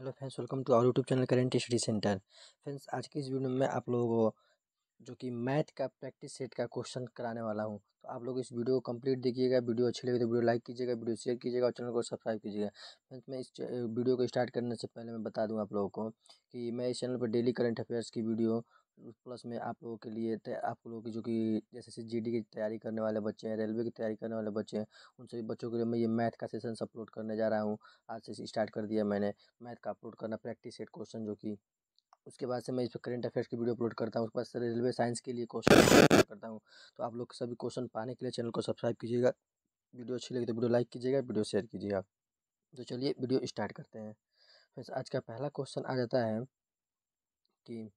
hello friends welcome to our YouTube channel current study centre friends आज की इस video में मैं आप लोगों को जो कि मैथ का प्रैक्टिस सेट का क्वेश्चन कराने वाला हूं तो आप लोग इस वीडियो को कंप्लीट देखिएगा वीडियो अच्छी लगे तो वीडियो लाइक कीजिएगा वीडियो शेयर कीजिएगा और चैनल को सब्सक्राइब कीजिएगा फ्रेंड्स मैं इस वीडियो को स्टार्ट करने से पहले मैं बता दूँ आप लोगों को कि मैं इस चैनल पर डेली करंट अफेयर्स की वीडियो प्लस में आप लोगों के लिए आप लोगों की जो कि जैसे से जी की तैयारी करने वाले बच्चे हैं रेलवे की तैयारी करने वाले बच्चे हैं उन सभी बच्चों के लिए मैं ये मैथ का सेशन अपलोड करने जा रहा हूँ आज से स्टार्ट कर दिया मैंने मैथ का अपलोड करना प्रैक्टिस सेट क्वेश्चन जो कि उसके बाद से मैं इस पर करेंट अफेयर्स की वीडियो अपलोड करता हूँ उसके बाद से रेलवे साइंस के लिए क्वेश्चन करता हूँ तो आप लोग सभी क्वेश्चन पाने के लिए चैनल को सब्सक्राइब कीजिएगा वीडियो अच्छी लगी तो वीडियो लाइक कीजिएगा वीडियो शेयर कीजिएगा तो चलिए वीडियो स्टार्ट करते हैं फ्रेंड्स आज का पहला क्वेश्चन आ जाता है कि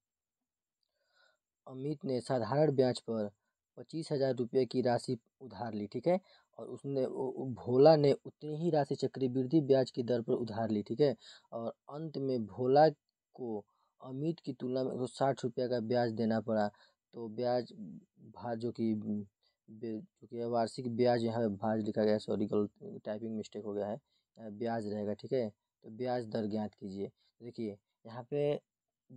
अमित ने साधारण ब्याज पर पच्चीस हजार रुपये की राशि उधार ली ठीक है और उसने भोला ने उतनी ही राशि चक्रवृद्धि ब्याज की दर पर उधार ली ठीक है और अंत में भोला को अमित की तुलना में एक सौ साठ रुपये का ब्याज देना पड़ा तो ब्याज भार जो कि जो कि वार्षिक ब्याज यहाँ भार लिखा गया है सॉरी गलत टाइपिंग मिस्टेक हो गया है ब्याज रहेगा ठीक है तो ब्याज दर ज्ञात कीजिए देखिए यहाँ पे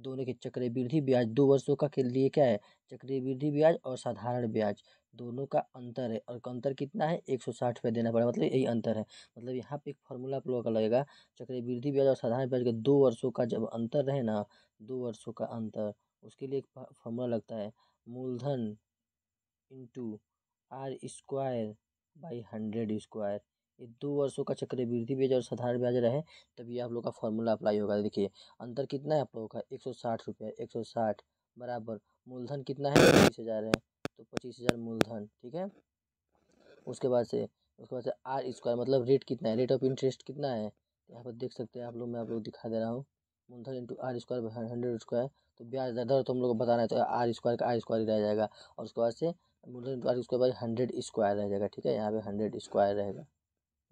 दोनों के चक्रवृद्धि ब्याज दो वर्षों का के लिए क्या है चक्रवृद्धि ब्याज और साधारण ब्याज दोनों का अंतर है और अंतर कितना है एक सौ साठ रुपये देना पड़ेगा मतलब यही अंतर है मतलब यहाँ पे एक फार्मूला आप लोगों का लगेगा चक्रवृद्धि ब्याज और साधारण ब्याज का दो वर्षों का जब अंतर रहे ना दो वर्षों का अंतर उसके लिए एक फार्मूला लगता है मूलधन into R square by hundred square ये दो वर्षों का चक्रवृद्धि ब्याज और साधारण ब्याज रहे तभी आप लोग का फॉर्मूला अप्लाई होगा देखिए अंतर कितना है आप लोगों का एक सौ साठ रुपये एक सौ साठ बराबर मूलधन कितना है पच्चीस हज़ार है तो पच्चीस हज़ार मूलधन ठीक है उसके बाद से उसके बाद से आर स्क्वायर मतलब रेट कितना है रेट ऑफ इंटरेस्ट कितना है तो यहाँ पर देख सकते हैं आप लोग मैं आप लोग दिखा दे रहा हूँ मूलधन into R square hundred square तो ब्याज दर तो हम लोग को बताना है तो आर स्क्वायर का आर स्क्वायर ही रह जाएगा और उसके बाद से मूलधन into R square by hundred square रह जाएगा ठीक है यहाँ पे हंड्रेड स्क्वायर रहेगा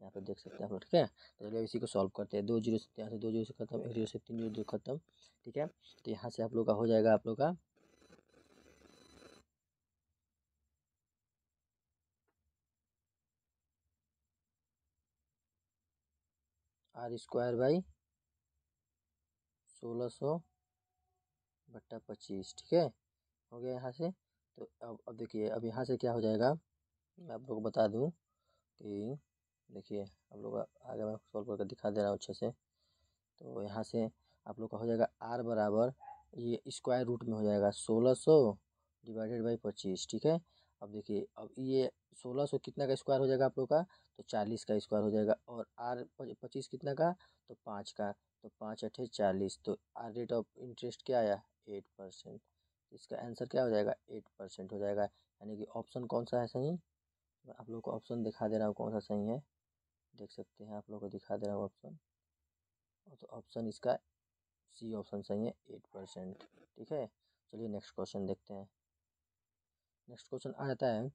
यहाँ पर देख सकते हैं आप लोग ठीक है तो चलिए इसी को सॉल्व करते हैं दो जीरो से यहाँ से दो जीरो से खत्म एक जीरो से तीन जीरो खत्म ठीक है तो यहाँ से आप लोग का हो जाएगा आप लोग का आर स्क्वायर बाई सोलह सौ बट्टा पच्चीस ठीक है हो गया यहाँ से तो अब अब देखिए अब यहाँ से क्या हो जाएगा मैं आप लोग को बता दूँ कि देखिए आप लोग आगे मैं सॉल्व करके दिखा दे रहा हूँ अच्छे से तो यहाँ से आप लोग का हो जाएगा आर बराबर ये स्क्वायर रूट में हो जाएगा सोलह सौ डिवाइडेड बाई पच्चीस ठीक है अब देखिए अब ये सोलह सौ कितना का स्क्वायर हो जाएगा आप लोग का तो चालीस का स्क्वायर हो जाएगा और आर पच्चीस कितना का तो पाँच का तो पाँच अठे चालीस तो आर रेट ऑफ इंटरेस्ट क्या आया एट परसेंट इसका आंसर क्या हो जाएगा एट परसेंट हो जाएगा यानी कि ऑप्शन कौन सा है सही मैं आप लोग को ऑप्शन दिखा दे रहा हूँ कौन सा सही है देख सकते हैं आप लोगों को दिखा दे रहा हूँ ऑप्शन तो ऑप्शन इसका सी ऑप्शन सही है एट परसेंट ठीक है चलिए नेक्स्ट क्वेश्चन देखते हैं नेक्स्ट क्वेश्चन आ जाता है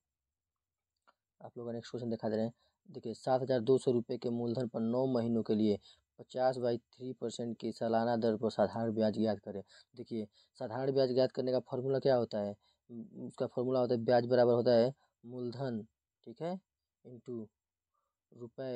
आप लोगों का नेक्स्ट क्वेश्चन दिखा दे रहे हैं देखिए सात हज़ार दो सौ रुपये के मूलधन पर नौ महीनों के लिए पचास बाई थ्री परसेंट की सालाना दर पर साधारण ब्याज ज्ञात करें देखिए साधारण ब्याज ज्ञात करने का फॉर्मूला क्या होता है उसका फॉर्मूला होता है ब्याज बराबर होता है मूलधन ठीक है इंटू रुपए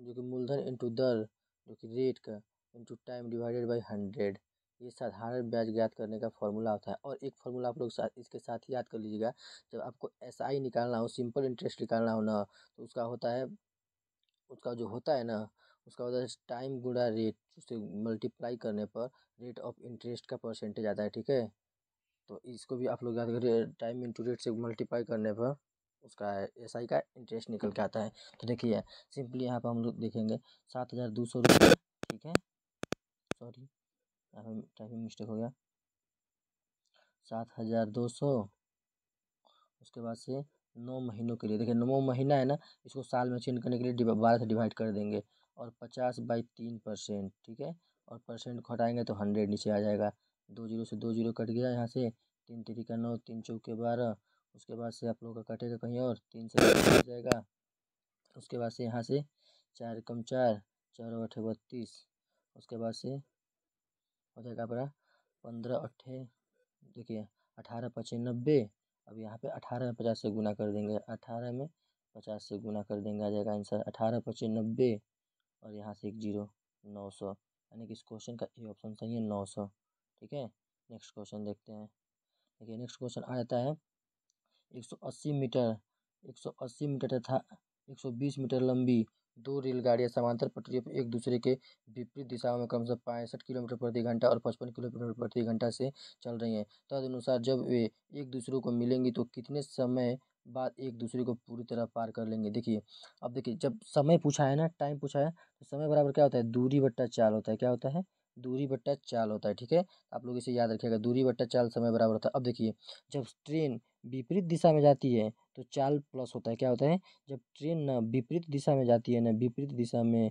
जो कि मूलधन इंटू दर जो कि रेट का into time divided by hundred ये साधारण ब्याज ज्ञात करने का फॉर्मूला होता है और एक फॉर्मूला आप लोग साथ इसके साथ ही याद कर लीजिएगा जब आपको एस आई निकालना हो सिंपल इंटरेस्ट निकालना हो ना तो उसका होता है उसका जो होता है ना उसका होता है टाइम गुड़ा रेट उसे मल्टीप्लाई करने पर रेट ऑफ इंटरेस्ट का परसेंटेज आता है ठीक है तो इसको भी आप लोग याद करिए टाइम इंटू रेट से मल्टीप्लाई करने पर उसका एस आई का इंटरेस्ट निकल के आता है तो देखिए सिंपली यहाँ पर हम लोग देखेंगे सात हज़ार दो सौ रुपये ठीक है सॉरी टाइपिंग मिस्टेक हो गया सात हज़ार दो सौ उसके बाद से नौ महीनों के लिए देखिए नौ महीना है ना इसको साल में चेंज करने के लिए बारह से डिवाइड कर देंगे और पचास बाई तीन परसेंट ठीक है और परसेंट को तो हंड्रेड नीचे आ जाएगा दो जीरो से दो जीरो कट गया यहाँ से तीन का नौ तीन चौके बारह उसके बाद से आप लोग का कटेगा कहीं और तीन से हो जाएगा उसके बाद से यहाँ से चार कम चार चार अठे बत्तीस उसके बाद से हो जाएगा अपना पंद्रह अट्ठे देखिए अठारह पचे नब्बे अब यहाँ पे अठारह में पचास से गुना कर देंगे अठारह में पचास से गुना कर देंगे आ जाएगा आंसर अठारह पचे नब्बे और यहाँ से एक जीरो नौ सौ यानी कि इस क्वेश्चन का ये ऑप्शन सही है नौ सौ ठीक है नेक्स्ट क्वेश्चन देखते हैं देखिए नेक्स्ट क्वेश्चन आ जाता है एक सौ अस्सी मीटर एक सौ अस्सी मीटर तथा एक सौ बीस मीटर लंबी दो रेलगाड़ियाँ समांतर पटरियों पर एक दूसरे के विपरीत दिशाओं में क्रमशः से पैंसठ किलोमीटर प्रति घंटा और पचपन किलोमीटर प्रति घंटा से चल रही हैं तदनुसार जब वे एक दूसरे को मिलेंगी तो कितने समय बाद एक दूसरे को पूरी तरह पार कर लेंगे देखिए अब देखिए जब समय पूछा है ना टाइम पूछा है तो समय बराबर क्या होता है दूरी बट्टा चाल होता है क्या होता है दूरी बट्टा चाल होता है ठीक है आप लोग इसे याद रखिएगा दूरी बट्टा चाल समय बराबर होता है अब देखिए जब ट्रेन विपरीत दिशा में जाती है तो चाल प्लस होता है क्या होता है जब ट्रेन ना विपरीत दिशा में जाती है ना विपरीत दिशा में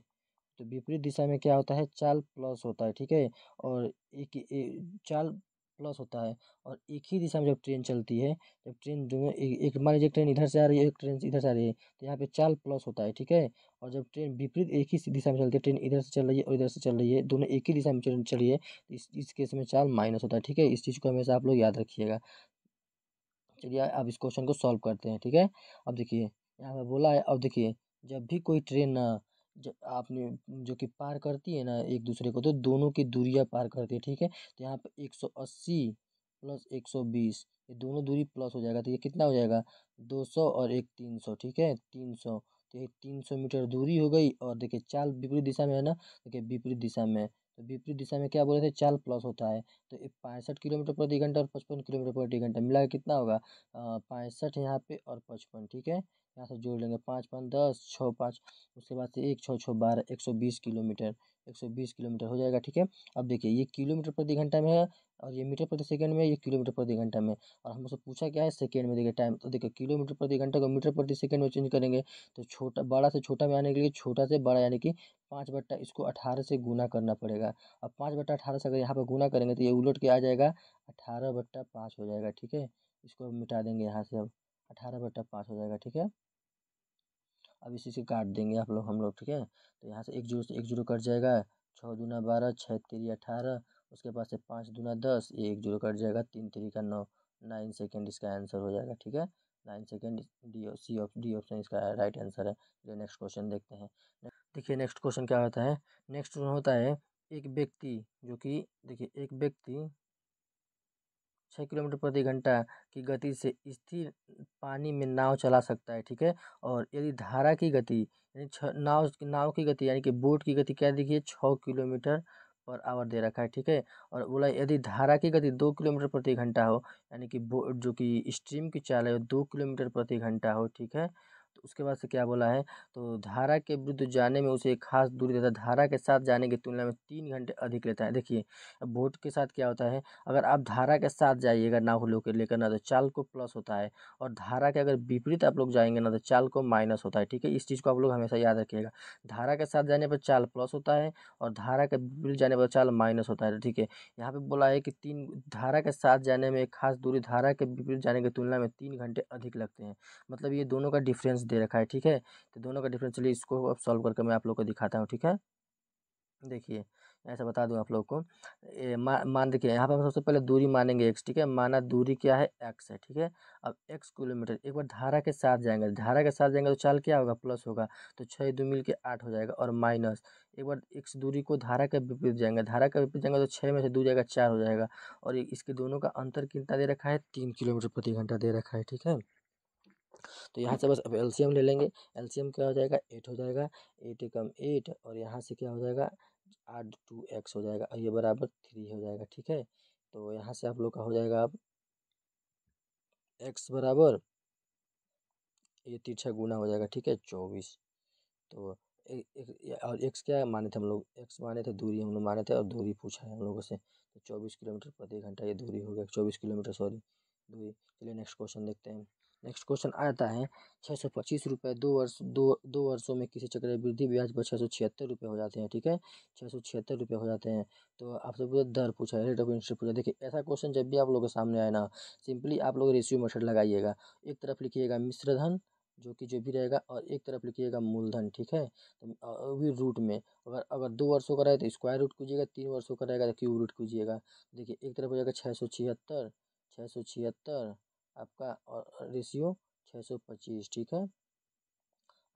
तो विपरीत दिशा में क्या होता है चाल प्लस होता है ठीक है और एक, चाल प्लस होता है और एक ही दिशा में जब ट्रेन चलती है जब ट्रेन दोनों एक, एक मान लीजिए ट्रेन इधर से आ रही है एक ट्रेन इधर से आ रही है तो यहाँ पे चाल प्लस होता है ठीक है और जब ट्रेन विपरीत एक ही दिशा में चलती है ट्रेन इधर से चल रही है और इधर से चल रही है दोनों एक ही दिशा में ट्रेन चल रही है तो इस इस केस में चाल माइनस होता है ठीक है इस चीज़ को हमेशा आप लोग याद रखिएगा चलिए अब इस क्वेश्चन को सॉल्व करते हैं ठीक है अब देखिए यहाँ पर बोला है अब देखिए जब भी कोई ट्रेन जब आपने जो कि पार करती है ना एक दूसरे को तो दोनों की दूरियाँ पार करती है ठीक है तो यहाँ पर एक सौ अस्सी प्लस एक सौ बीस ये दोनों दूरी प्लस हो जाएगा तो ये कितना हो जाएगा दो सौ और एक तीन सौ ठीक है तीन सौ तो ये तीन सौ मीटर दूरी हो गई और देखिए चाल विपरीत दिशा में है ना देखिए विपरीत दिशा में तो विपरीत दिशा में क्या बोले थे चाल प्लस होता है तो पैंसठ किलोमीटर प्रति घंटा और पचपन किलोमीटर प्रति घंटा मिला कितना होगा पैंसठ यहाँ पे और पचपन ठीक है यहाँ से जोड़ लेंगे पाँच पाँच दस छः पाँच उसके बाद से एक छः छः बारह एक सौ बीस किलोमीटर एक सौ बीस किलोमीटर हो जाएगा ठीक है अब देखिए ये किलोमीटर प्रति घंटा में है और ये मीटर प्रति सेकंड में ये किलोमीटर प्रति घंटा में और हमसे पूछा क्या है सेकंड में देखिए टाइम तो देखिए किलोमीटर प्रति घंटा को मीटर प्रति सेकंड में चेंज करेंगे तो छोटा बड़ा से छोटा में आने के लिए छोटा से बड़ा यानी कि पाँच बट्टा इसको अठारह से गुना करना पड़ेगा अब पाँच बट्टा अठारह से अगर यहाँ पर गुना करेंगे तो ये उलट के आ जाएगा अठारह बट्टा पाँच हो जाएगा ठीक है इसको मिटा देंगे यहाँ से अब अठारह बट्टा पाँच हो जाएगा ठीक है अब इसी से काट देंगे आप लोग हम लोग ठीक है तो यहाँ से एक जीरो से एक जीरो कट जाएगा छः दूना बारह छः तेरी अठारह उसके बाद से पाँच दूना दस ये एक जीरो कट जाएगा तीन तेरी का नौ नाइन सेकेंड इसका आंसर हो जाएगा ठीक है nine second D C of D option इसका राइट आंसर है जो नेक्स्ट क्वेश्चन देखते हैं देखिए नेक्स्ट क्वेश्चन क्या होता है नेक्स्ट होता है एक व्यक्ति जो कि देखिए एक व्यक्ति छः किलोमीटर प्रति घंटा की गति से स्थिर पानी में नाव चला सकता है ठीक है और यदि धारा की गति यानी छ नाव नाव की गति यानी कि बोट की गति क्या देखिए छः किलोमीटर पर आवर दे रखा है ठीक है और बोला यदि धारा की गति दो किलोमीटर प्रति घंटा हो यानी कि बो जो कि स्ट्रीम की चाल है दो किलोमीटर प्रति घंटा हो ठीक है तो उसके बाद से क्या बोला है तो धारा के विरुद्ध जाने में उसे एक खास दूरी देता है धारा के साथ जाने की तुलना में तीन घंटे अधिक लेता है देखिए वोट के साथ क्या होता है अगर आप धारा के साथ जाइएगा ना हुलो के लेकर ना तो चाल को प्लस होता है और धारा के अगर विपरीत आप लोग जाएंगे ना तो चाल को माइनस होता है ठीक है इस चीज़ को आप लोग हमेशा याद रखिएगा धारा के साथ जाने पर चाल प्लस होता है और धारा के विपरीत जाने पर चाल माइनस होता है ठीक है यहाँ पर बोला है कि तीन धारा के साथ जाने में एक खास दूरी धारा के विपरीत जाने की तुलना में तीन घंटे अधिक लगते हैं मतलब ये दोनों का डिफरेंस डिफरेंस दे रखा है ठीक है तो दोनों का डिफरेंस चलिए इसको अब सॉल्व करके मैं आप लोग को दिखाता हूँ ठीक है देखिए ऐसा बता दूँ आप लोग को ए, मा, मान देखिए यहाँ पर हम सबसे पहले दूरी मानेंगे एक्स ठीक है माना दूरी क्या है एक्स है ठीक है अब एक्स किलोमीटर एक बार धारा के साथ जाएंगे धारा के साथ जाएंगे तो चाल क्या होगा प्लस होगा तो छः दो मिल के आठ हो जाएगा और माइनस एक बार एक्स दूरी को धारा के विपरीत जाएंगे धारा के विपरीत जाएंगे तो छः में से दो जाएगा चार हो जाएगा और इसके दोनों का अंतर कितना दे रखा है तीन किलोमीटर प्रति घंटा दे रखा है ठीक है तो यहाँ से बस अब एलसीएम ले लेंगे एलसीएम क्या हो जाएगा एट हो जाएगा एट एकम एट और यहाँ से क्या हो जाएगा आठ टू एक्स हो जाएगा और ये बराबर थ्री हो जाएगा ठीक है तो यहाँ से आप लोग का हो जाएगा अब एक्स बराबर ये तिरछा गुना हो जाएगा ठीक है चौबीस तो और एक्स क्या माने थे हम लोग एक्स माने थे दूरी हम लोग माने थे और दूरी पूछा है हम लोगों से तो चौबीस किलोमीटर प्रति घंटा ये दूरी हो गया चौबीस किलोमीटर सॉरी दूरी चलिए नेक्स्ट क्वेश्चन देखते हैं नेक्स्ट क्वेश्चन आता है छः सौ पच्चीस रुपये दो वर्ष दो दो वर्षों में किसी चक्रवृद्धि ब्याज पर छः सौ छिहत्तर रुपये हो जाते हैं ठीक है छः सौ छिहत्तर रुपये हो जाते हैं तो आपसे पूछा दर पूछा है रेट ऑफ इंटरेस्ट पूछा देखिए ऐसा क्वेश्चन जब भी आप लोगों के सामने आए ना सिंपली आप लोग रेशियो मेथड लगाइएगा एक तरफ लिखिएगा मिश्रधन जो कि जो भी रहेगा और एक तरफ लिखिएगा मूलधन ठीक है तो भी रूट में अगर अगर दो वर्षों का रहे तो स्क्वायर रूट कीजिएगा तीन वर्षों का रहेगा तो क्यूब रूट कीजिएगा देखिए एक तरफ हो जाएगा छः सौ छिहत्तर छः सौ छिहत्तर आपका रेशियो छः सौ पच्चीस ठीक है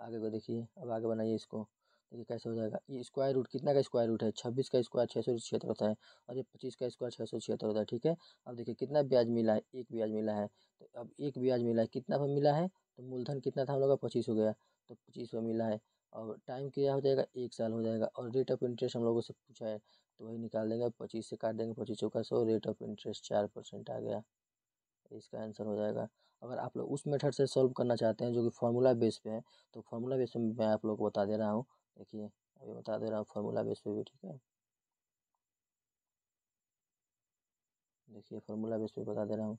आगे को देखिए अब आगे बनाइए इसको देखिए कैसे हो जाएगा ये स्क्वायर रूट कितना का स्क्वायर रूट है छब्बीस का स्क्वायर छः सौ छिहत्तर होता है और ये पच्चीस का स्क्वायर छः सौ छिहत्तर होता है ठीक है अब देखिए कितना ब्याज मिला है एक ब्याज मिला है तो अब एक ब्याज मिला है कितना पर मिला है तो मूलधन कितना था हम लोग का पच्चीस हो गया तो पच्चीस पर मिला है और टाइम क्या हो जाएगा एक साल हो जाएगा और रेट ऑफ इंटरेस्ट हम लोगों से पूछा है तो वही निकाल देंगे पच्चीस से काट देंगे पच्चीस चौका सौ रेट ऑफ इंटरेस्ट चार परसेंट आ गया तो इसका आंसर हो जाएगा अगर आप लोग उस मेथड से सॉल्व करना चाहते हैं जो कि फार्मूला बेस पे है तो फार्मूला बेस पे मैं आप लोग को बता दे रहा हूँ देखिए अभी बता दे रहा हूँ फार्मूला बेस पे भी ठीक है देखिए फार्मूला बेस पे बता दे रहा हूँ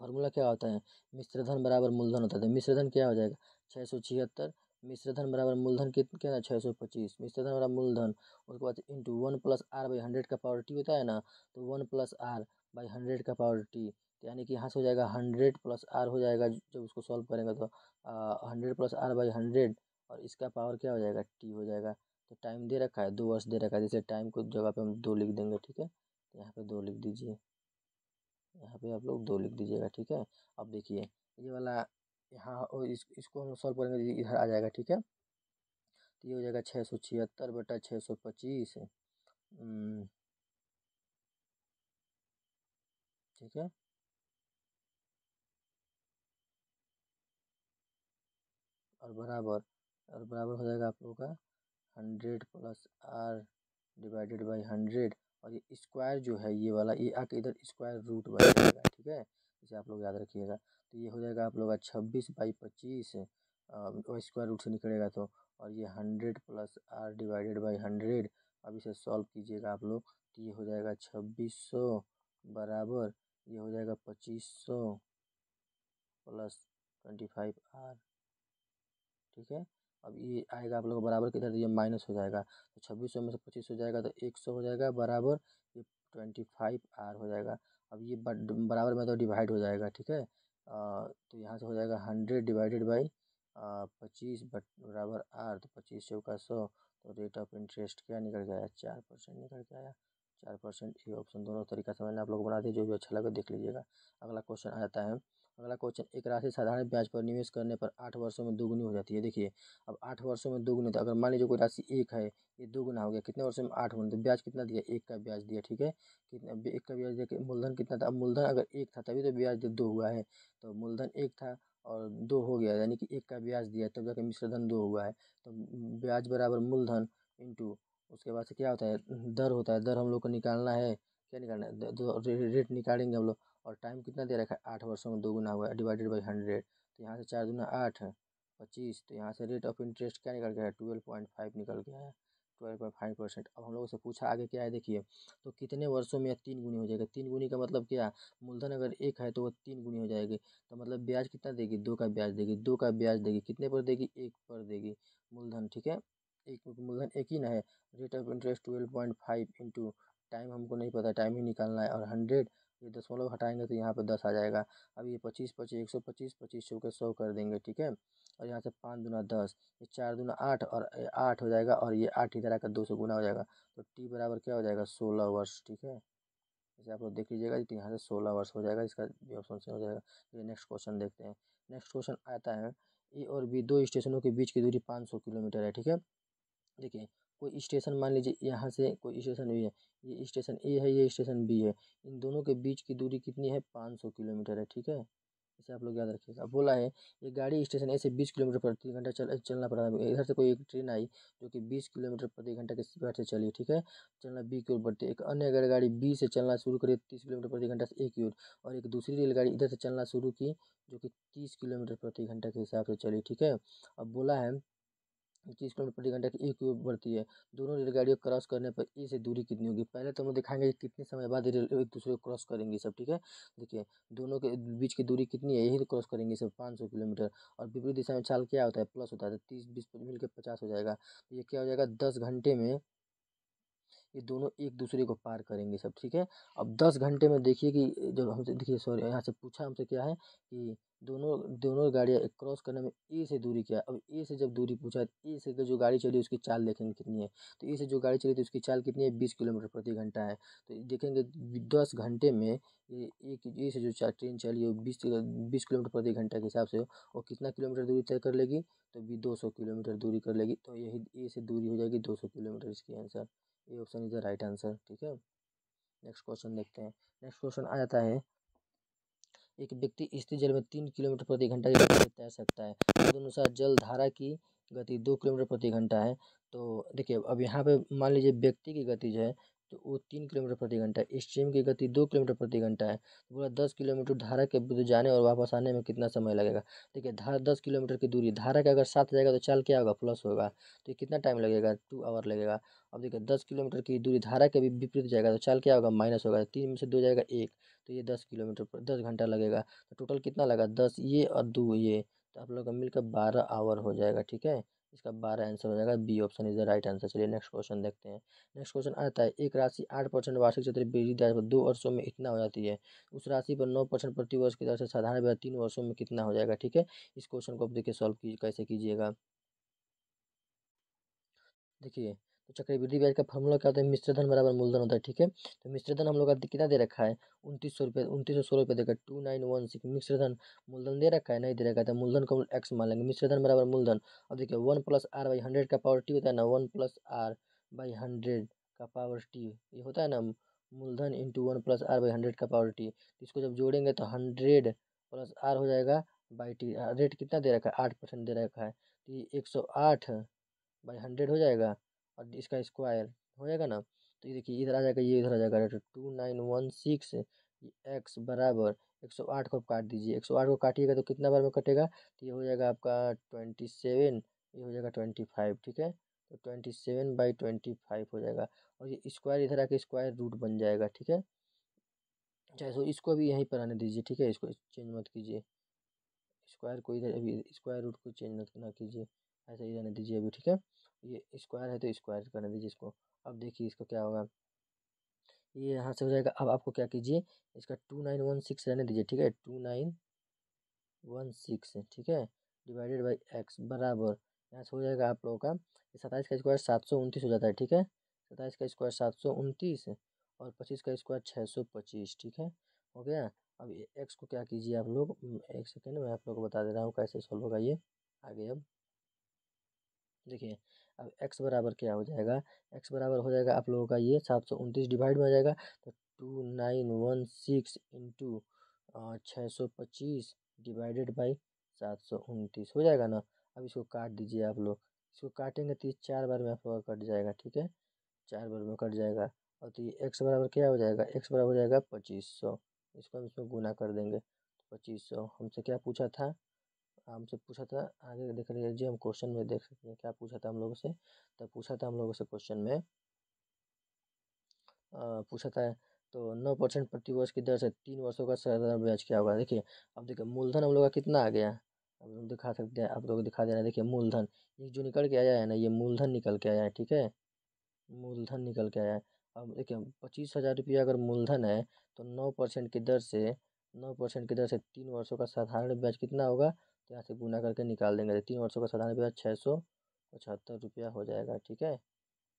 फार्मूला क्या होता है मिश्रधन बराबर मूलधन होता है तो मिश्रधन क्या हो जाएगा छः सौ छिहत्तर मिश्रधन बराबर मूलधन कितना है छः सौ पच्चीस मिश्रधन बराबर मूलधन उसके बाद into one plus R by hundred का पावर टी होता है ना तो one plus R by hundred का पावर टी तो यानी कि यहाँ से हो जाएगा हंड्रेड प्लस आर हो जाएगा जब उसको सॉल्व करेंगे तो hundred plus R by hundred और इसका पावर क्या हो जाएगा टी हो जाएगा तो टाइम दे रखा है दो वर्ष दे रखा है जैसे टाइम को जगह पे हम दो लिख देंगे ठीक है तो यहाँ पे दो लिख दीजिए यहाँ पे आप लोग दो लिख दीजिएगा ठीक है अब देखिए ये वाला यहाँ और इस, इसको हम सॉल्व करेंगे इधर आ जाएगा ठीक है तो ये हो जाएगा छः सौ छिहत्तर बटा छः सौ पच्चीस ठीक है और बराबर और बराबर हो जाएगा आप लोगों का hundred plus R divided by hundred और ये स्क्वायर जो है ये वाला ये आके इधर स्क्वायर रूट बन जाएगा ठीक है इसे आप लोग याद रखिएगा तो ये हो जाएगा आप लोग का छब्बीस बाई पच्चीस स्क्वायर रूट से निकलेगा तो और ये hundred plus R divided by hundred अब इसे सॉल्व कीजिएगा आप लोग तो ये हो जाएगा छब्बीस सौ बराबर ये हो जाएगा पच्चीस सौ प्लस ट्वेंटी फाइव आर ठीक है अब ये आएगा आप लोग बराबर किधर ये माइनस हो जाएगा तो छब्बीस सौ में से पच्चीस हो जाएगा तो एक सौ हो जाएगा बराबर ये ट्वेंटी फाइव आर हो जाएगा अब ये बराबर में तो डिवाइड हो जाएगा ठीक है तो यहाँ से हो जाएगा हंड्रेड डिवाइडेड बाई पच्चीस बट बराबर आर तो पच्चीस सौ का सौ तो रेट ऑफ इंटरेस्ट क्या निकल गया चार परसेंट निकल के आया चार परसेंट ये ऑप्शन दोनों तरीका से मैंने आप लोग बना दिया जो भी अच्छा लगे देख लीजिएगा अगला क्वेश्चन आ जाता है अगला क्वेश्चन एक राशि साधारण ब्याज पर निवेश करने पर आठ वर्षों में दोगुनी हो जाती है देखिए अब आठ वर्षों में दोगुनी तो अगर मान लीजिए कोई राशि एक है ये दोगुना हो गया कितने वर्षों में आठ गुना तो ब्याज कितना दिया एक का ब्याज दिया ठीक है कितना एक का ब्याज दिया मूलधन कितना था अब मूलधन अगर एक था तभी तो ब्याज दो हुआ है तो मूलधन एक था और दो हो गया यानी कि एक का ब्याज दिया तब जाकर मिश्रधन दो हुआ है तो ब्याज बराबर मूलधन इंटू उसके बाद से क्या होता है दर होता है दर हम लोग को निकालना है क्या निकालना है रेट निकालेंगे हम लोग और टाइम कितना दे रखा है आठ वर्षों में दो गुना हुआ है डिवाइडेड बाई हंड्रेड तो यहाँ से चार गुना आठ पच्चीस तो यहाँ से रेट ऑफ इंटरेस्ट क्या निकल गया है ट्वेल्व पॉइंट फाइव निकल गया है ट्वेल्व पॉइंट फाइव परसेंट अब हम लोगों से पूछा आगे क्या है देखिए तो कितने वर्षों में तीन गुनी हो जाएगा तीन गुनी का मतलब क्या मूलधन अगर एक है तो वह तीन गुनी हो जाएगी तो मतलब ब्याज कितना देगी दो का ब्याज देगी दो का ब्याज देगी कितने पर देगी एक पर देगी मूलधन ठीक है एक मूलधन एक ही ना है rate of interest twelve point five into time हमको नहीं पता टाइम ही निकालना है और हंड्रेड ये दसमलव हटाएंगे तो यहाँ पर दस आ जाएगा अब ये पच्चीस पच्चीस एक सौ पच्चीस पच्चीस सौ के सौ कर देंगे ठीक है और यहाँ से पाँच दुना दस ये चार दुना आठ और आठ हो जाएगा और ये आठ इधर आकर दो सौ गुना हो जाएगा तो टी बराबर क्या हो जाएगा सोलह वर्ष ठीक है जैसे आप लोग देख लीजिएगा तो यहाँ से सोलह वर्ष हो जाएगा इसका भी ऑप्शन से हो जाएगा तो ये नेक्स्ट क्वेश्चन देखते हैं नेक्स्ट क्वेश्चन आता है ए और बी दो स्टेशनों के बीच की दूरी पाँच सौ किलोमीटर है ठीक है देखिए कोई स्टेशन मान लीजिए यहाँ से कोई स्टेशन भी है ये स्टेशन ए है ये स्टेशन बी है इन दोनों के बीच की दूरी कितनी है पाँच सौ किलोमीटर है ठीक है इसे आप लोग याद रखिएगा बोला है ये गाड़ी स्टेशन ए से बीस किलोमीटर प्रति घंटा चल चलना पड़ा इधर से कोई एक ट्रेन आई जो कि बीस किलोमीटर प्रति घंटा के स्पीड से चली ठीक है चलना बी की ओर बढ़ती है एक अन्य अगर गाड़ी बी से चलना शुरू करी तीस किलोमीटर प्रति घंटा से ए की ओर और एक दूसरी रेलगाड़ी इधर से चलना शुरू की जो कि तीस किलोमीटर प्रति घंटा के हिसाब से चली ठीक है अब बोला है इक्कीस किलोमीटर प्रति घंटा की एक योग बढ़ती है दोनों रेलगाड़ियों को क्रॉस करने पर ए से दूरी कितनी होगी पहले तो हम लोग दिखाएंगे कि कितने समय बाद रेल एक दूसरे को क्रॉस करेंगे सब ठीक है देखिए दोनों के बीच की दूरी कितनी है यही तो क्रॉस करेंगे सब पाँच सौ किलोमीटर और विपरीत दिशा में चाल क्या होता है प्लस होता है तो तीस बीस मिलकर पचास हो जाएगा तो ये क्या हो जाएगा दस घंटे में ये दोनों एक दूसरे को पार करेंगे सब ठीक है अब दस घंटे में देखिए कि जब हमसे देखिए सॉरी यहाँ से पूछा हमसे क्या है कि दोनों दोनों गाड़ियाँ क्रॉस करने में ए से दूरी क्या है अब ए से जब दूरी पूछा है ए से जो गाड़ी चली उसकी चाल देखेंगे कितनी है तो ए से जो गाड़ी चली तो उसकी चाल कितनी है बीस किलोमीटर प्रति घंटा है तो देखेंगे दस घंटे में ये एक ए से जो चार ट्रेन चली है बीस बीस किलोमीटर प्रति घंटा के हिसाब से और कितना किलोमीटर दूरी तय कर लेगी तो भी दो सौ किलोमीटर दूरी कर लेगी तो यही ए से दूरी हो जाएगी दो सौ किलोमीटर इसकी आंसर ये option is the right answer ठीक है नेक्स्ट क्वेश्चन देखते हैं नेक्स्ट क्वेश्चन आ जाता है एक व्यक्ति स्थिर जल में तीन किलोमीटर प्रति घंटा की गति तैर सकता है तदनुसार जल धारा की गति दो किलोमीटर प्रति घंटा है तो देखिए अब यहाँ पे मान लीजिए व्यक्ति की गति जो है तो वो तीन किलोमीटर प्रति घंटा स्ट्रीम की गति दो किलोमीटर प्रति घंटा है तो बोला दस किलोमीटर धारा के विद्युत जाने और वापस आने में कितना समय लगेगा देखिए धारा दस किलोमीटर की दूरी धारा का अगर साथ जाएगा तो चाल क्या होगा प्लस होगा तो कितना टाइम लगेगा टू आवर लगेगा अब देखिए दस किलोमीटर की दूरी धारा के विपरीत जाएगा तो चाल क्या होगा माइनस होगा तो तीन में से दो जाएगा एक तो ये दस किलोमीटर पर दस घंटा लगेगा तो टोटल कितना लगा दस ये और दो ये तो आप लोग का मिलकर बारह आवर हो जाएगा ठीक है इसका बारह आंसर हो जाएगा B option is the right answer चलिए नेक्स्ट क्वेश्चन देखते हैं नेक्स्ट क्वेश्चन आता है एक राशि आठ परसेंट वार्षिक चतुर्वृद्धि दर पर दो वर्षों में इतना हो जाती है उस राशि पर नौ परसेंट प्रति वर्ष की दर से साधारण ब्याज तीन वर्षों में कितना हो जाएगा ठीक है इस क्वेश्चन को आप देखिए सॉल्व कीजिए कैसे कीजिएगा देखिए तो चक्रवृद्धि ब्याज का फॉर्मूला क्या होता है मिश्र धन बराबर मूलधन होता है ठीक है तो मिश्र धन हम लोग का कितना दे रखा है उनतीस सौ रुपये उनतीस सौ सोलह रुपये देगा टू नाइन वन सिक्स मिश्र धन मूलधन दे रखा है नहीं दे रखा है तो मूलधन को हम एक्स मान लेंगे मिश्र धन बराबर मूलधन अब देखिए one plus R by hundred का पावर टी होता है ना one plus R by hundred का पावर टी ये होता है ना मूलधन into one plus R by hundred का पावर टी तो इसको जब जोड़ेंगे तो हंड्रेड प्लस आर हो जाएगा बाई टी रेट कितना दे रखा है आठ परसेंट दे रखा है तो ये एक सौ आठ बाई हंड्रेड हो जाएगा और इसका स्क्वायर हो जाएगा ना तो ये देखिए इधर आ जाएगा ये इधर आ जाएगा rate two nine one six X बराबर एक सौ आठ को काट दीजिए एक सौ आठ को काटिएगा तो कितना बार में कटेगा तो ये हो जाएगा आपका ट्वेंटी सेवन ये हो जाएगा ट्वेंटी फाइव ठीक है तो twenty seven by twenty five हो जाएगा और ये स्क्वायर इधर आके स्क्वायर रूट बन जाएगा ठीक है अच्छा सो तो इसको भी यहीं पर आने दीजिए ठीक है इसको चेंज मत कीजिए स्क्वायर को इधर अभी स्क्वायर रूट को चेंज मत ना कीजिए ऐसा ही रहने दीजिए अभी ठीक है ये स्क्वायर है तो स्क्वायर करने दीजिए इसको अब देखिए इसको क्या होगा ये यहाँ से हो जाएगा अब आपको क्या कीजिए इसका टू नाइन वन सिक्स रहने दीजिए ठीक है टू नाइन वन सिक्स ठीक है डिवाइडेड बाई एक्स बराबर यहाँ से हो जाएगा आप लोगों का सत्ताईस का स्क्वायर सात सौ उनतीस हो जाता है ठीक है सत्ताईस का स्क्वायर सात सौ उनतीस और पच्चीस का स्क्वायर छः सौ पच्चीस ठीक है हो गया अब एक्स को क्या कीजिए आप लोग एक सेकेंड मैं आप लोग को बता दे रहा हूँ कैसे सॉल्व होगा ये आगे अब देखिए अब एक्स बराबर क्या हो जाएगा एक्स बराबर हो जाएगा आप लोगों का ये सात सौ उनतीस डिवाइड में हो जाएगा तो two nine one six into छः सौ पच्चीस डिवाइडेड बाई सात सौ उनतीस हो जाएगा ना अब इसको काट दीजिए आप लोग इसको काटेंगे तो ये चार बार में आप लोगों का कट जाएगा ठीक है चार बार में कट जाएगा और तो ये एक्स बराबर क्या हो जाएगा एक्स बराबर हो जाएगा पच्चीस सौ इसको हम इसमें गुना कर देंगे तो पच्चीस सौ हमसे क्या पूछा था हमसे पूछा था आगे देख लीजिए हम क्वेश्चन में देख सकते हैं क्या पूछा था हम लोगों से तो पूछा था हम लोगों से क्वेश्चन में पूछा था तो नौ परसेंट प्रति वर्ष की दर से तीन वर्षों का साधारण ब्याज क्या होगा देखिए अब देखिए मूलधन हम लोग का कितना आ गया अब हम दिखा सकते हैं आप लोग दिखा देना देखिए मूलधन ये जो निकल के आया है ना ये मूलधन निकल के आया है ठीक है मूलधन निकल के आया है अब देखिए पच्चीस हज़ार रुपया अगर मूलधन है तो नौ परसेंट की दर से नौ परसेंट की दर से तीन वर्षों का साधारण ब्याज कितना होगा तो यहाँ से गुना करके निकाल देंगे तो तीन वर्षों का साधारण ब्याज छः सौ पचहत्तर रुपया हो जाएगा ठीक है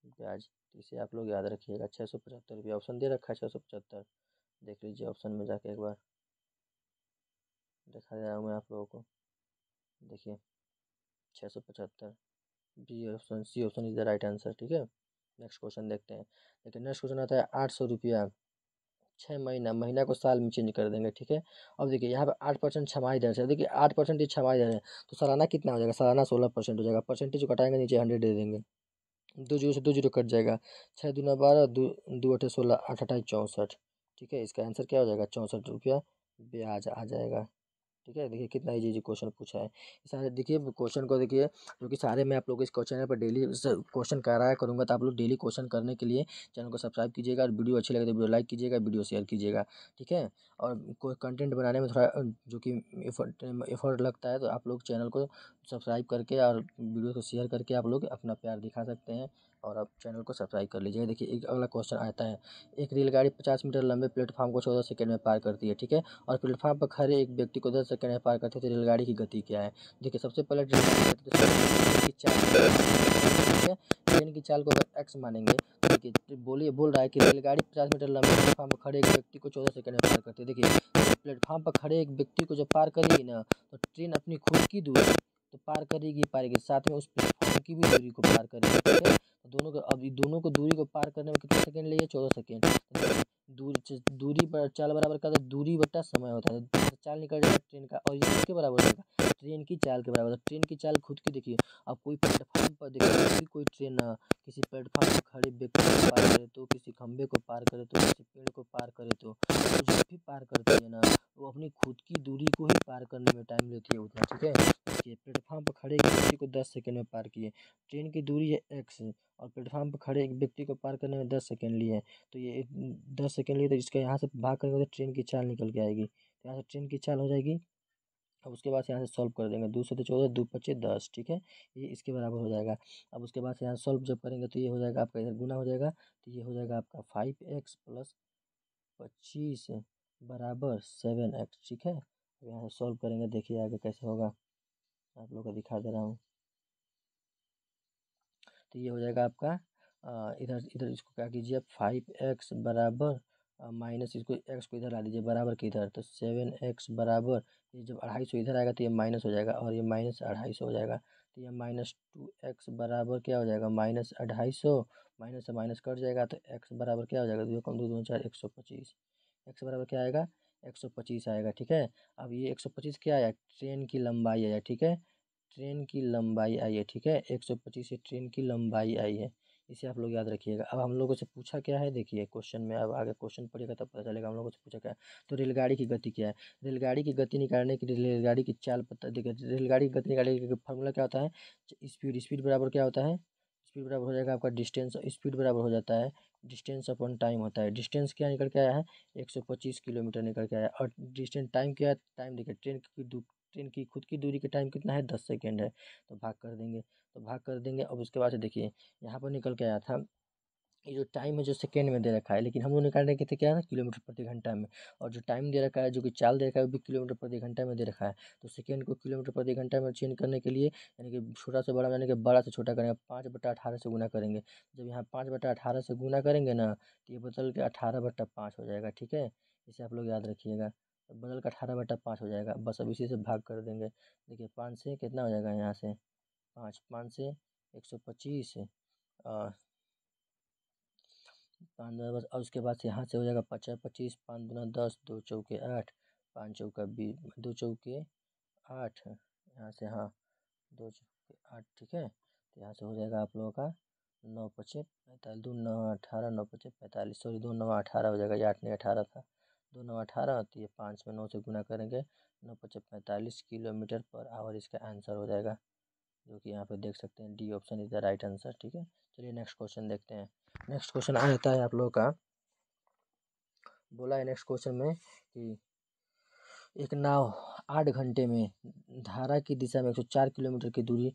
ब्याज तो इसे आप लोग याद रखिएगा छः सौ पचहत्तर रुपया ऑप्शन दे रखा है छः सौ पचहत्तर देख लीजिए ऑप्शन में जाके एक बार देखा दे रहा हूँ मैं आप लोगों को देखिए छः सौ पचहत्तर B option C option is the right answer ठीक है नेक्स्ट क्वेश्चन देखते हैं लेकिन नेक्स्ट क्वेश्चन आता है आठ सौ रुपया छः महीना महीना को साल में चेंज कर देंगे ठीक है अब देखिए यहाँ पर आठ परसेंट छमाही दर से देखिए आठ परसेंट ये छमाही दर है तो सालाना कितना हो जाएगा सालाना सोलह परसेंट हो जाएगा परसेंटेज को कटाएंगे नीचे हंड्रेड दे देंगे दो जीरो से दो जीरो कट जाएगा छः दूना बारह दो दो अठे सोलह आठ अठाई चौंसठ ठीक है इसका आंसर क्या हो जाएगा चौंसठ रुपया ब्याज आ जाएगा ठीक है देखिए कितना इजी इजी क्वेश्चन पूछा है सारे देखिए क्वेश्चन को देखिए क्योंकि सारे मैं आप लोग इस क्वेश्चन पर डेली क्वेश्चन कराया करूँगा तो आप लोग डेली क्वेश्चन करने के लिए चैनल को सब्सक्राइब कीजिएगा और वीडियो अच्छी लगे तो वीडियो लाइक कीजिएगा वीडियो शेयर कीजिएगा ठीक है और कोई कंटेंट बनाने में थोड़ा जो कि एफर्ट एफर्ट लगता है तो आप लोग चैनल को सब्सक्राइब करके और वीडियो को शेयर करके आप लोग अपना प्यार दिखा सकते हैं और आप चैनल को सब्सक्राइब कर लीजिए देखिए एक अगला क्वेश्चन आता है एक रेलगाड़ी पचास मीटर लंबे प्लेटफॉर्म को चौदह सेकंड में पार करती है ठीक है और प्लेटफॉर्म पर खड़े एक व्यक्ति को दस सेकंड में पार करते तो रेलगाड़ी की गति क्या है देखिए सबसे पहले ट्रेन की चाल को अगर एक्स मानेंगे तो देखिए तो बोलिए बोल रहा है कि रेलगाड़ी पचास मीटर लंबे प्लेटफॉर्म पर खड़े एक व्यक्ति को चौदह सेकंड में पार करती है देखिए प्लेटफॉर्म पर खड़े एक व्यक्ति को जब पार करेगी ना तो ट्रेन अपनी खुद की दूरी तो पार करेगी पारेगी साथ में उस प्लेटफॉर्म की भी दूरी को पार करेगी ठीक है दोनों को अब दोनों को दूरी को पार करने में कितने सेकेंड लगेगा चौदह सेकेंड दूरी दूरी पर चाल बराबर का दूरी बट्टा समय होता है तो चाल निकल जाएगा ट्रेन का और ये किसके बराबर होगा ट्रेन की चाल के बराबर तो ट्रेन की चाल खुद की देखिए अब कोई प्लेटफॉर्म पर देखिए कोई ट्रेन किसी प्लेटफार्म पर खड़े व्यक्ति को पार करे तो किसी खंभे को पार करे तो किसी पेड़ को पार करे तो कुछ तो भी पार करती है ना वो अपनी खुद की दूरी को ही पार करने में टाइम लेती है उतना ठीक है कि प्लेटफार्म पर खड़े एक व्यक्ति को दस सेकेंड में पार किए ट्रेन की दूरी है एक्स और प्लेटफार्म पर खड़े एक व्यक्ति को पार करने में दस सेकेंड लिए तो ये दस सेकेंड लिए तो इसका यहाँ से भाग करके ट्रेन तो की चाल निकल के आएगी तो यहाँ से ट्रेन की चाल हो जाएगी अब उसके बाद यहाँ से सॉल्व कर देंगे दो सौ चौदह दो पच्चीस दस ठीक है ये इसके बराबर हो जाएगा अब उसके बाद यहाँ सॉल्व जब करेंगे तो ये हो जाएगा आपका इधर गुना हो जाएगा तो ये हो जाएगा आपका फाइव एक्स प्लस पच्चीस बराबर सेवन एक्स ठीक है अब यहाँ से सॉल्व करेंगे देखिए आगे कैसे होगा आप लोग को दिखा दे रहा हूँ तो ये हो जाएगा आपका इधर इधर इसको क्या कीजिए फाइव एक्स बराबर माइनस इसको एक्स को इधर ला दीजिए बराबर के इधर तो सेवन एक्स बराबर ये जब अढ़ाई सौ इधर आएगा तो ये माइनस हो जाएगा और ये माइनस अढ़ाई सौ हो जाएगा तो ये माइनस टू एक्स बराबर क्या हो जाएगा माइनस अढ़ाई सौ माइनस से माइनस कट जाएगा तो एक्स बराबर क्या हो जाएगा दो कम दो दो चार एक सौ पच्चीस एक्स बराबर क्या आएगा एक सौ पच्चीस आएगा ठीक है अब ये एक सौ पच्चीस क्या आया ट्रेन की लंबाई आया ठीक है ट्रेन की लंबाई आई है ठीक है एक सौ पच्चीस ट्रेन की लंबाई आई है इसे आप लोग याद रखिएगा अब हम लोगों से पूछा क्या है देखिए क्वेश्चन में अब आगे क्वेश्चन पढ़िएगा तब पता चलेगा हम लोगों से पूछा क्या है तो रेलगाड़ी की गति क्या है रेलगाड़ी की गति निकालने के लिए रेलगाड़ी की चाल पता देखिए रेलगाड़ी की गति निकालने के फॉर्मूला क्या होता है स्पीड स्पीड बराबर क्या होता है स्पीड बराबर हो जाएगा आपका डिस्टेंस स्पीड बराबर हो जाता है डिस्टेंस अपॉन टाइम होता है डिस्टेंस क्या निकल के आया है पच्चीस किलोमीटर निकल के आया और डिस्टेंस टाइम क्या है टाइम देखिए ट्रेन की ट्रेन की खुद की दूरी का टाइम कितना है दस सेकेंड है तो भाग कर देंगे तो भाग कर देंगे अब उसके बाद से देखिए यहाँ पर निकल के आया था ये जो टाइम है जो सेकेंड में दे रखा है लेकिन हम लोग निकाल रहे थे क्या ना किलोमीटर प्रति घंटा में और जो टाइम दे रखा है जो कि चाल दे रखा है वो भी किलोमीटर प्रति घंटा में दे रखा है तो सेकेंड को किलोमीटर प्रति घंटा में चेंज करने के लिए यानी कि छोटा से बड़ा यानी कि बड़ा से छोटा करेंगे पाँच बटा अठारह से गुना करेंगे जब यहाँ पाँच बटा अठारह से गुना करेंगे ना तो ये बदल के अठारह बटा पाँच हो जाएगा ठीक है इसे आप लोग याद रखिएगा बदल का अठारह बटा पाँच हो जाएगा बस अब इसी से भाग कर देंगे देखिए पाँच से कितना हो जाएगा यहाँ से पाँच पाँच से एक सौ पच्चीस पाँच बस और उसके बाद से यहाँ से हो जाएगा पचास पच्चीस पाँच दुना दस दो चौके आठ पाँच चौका बीस दो चौके आठ यहाँ से हाँ दो चौके आठ ठीक है तो यहाँ से हो जाएगा आप लोगों का नौ पच्चीस पैंतालीस दो नौ अठारह नौ पच्चीस पैंतालीस सॉरी दो नौ अठारह हो जाएगा ये आठ नहीं अठारह था दो नौ अठारह होती है पाँच में नौ से गुना करेंगे नौ पचास पैंतालीस किलोमीटर पर आवर इसका आंसर हो जाएगा जो कि यहाँ पे देख सकते हैं D option is the right answer ठीक है चलिए नेक्स्ट क्वेश्चन देखते हैं नेक्स्ट क्वेश्चन आ जाता है आप लोगों का बोला है नेक्स्ट क्वेश्चन में कि एक नाव आठ घंटे में धारा की दिशा में एक सौ चार किलोमीटर की दूरी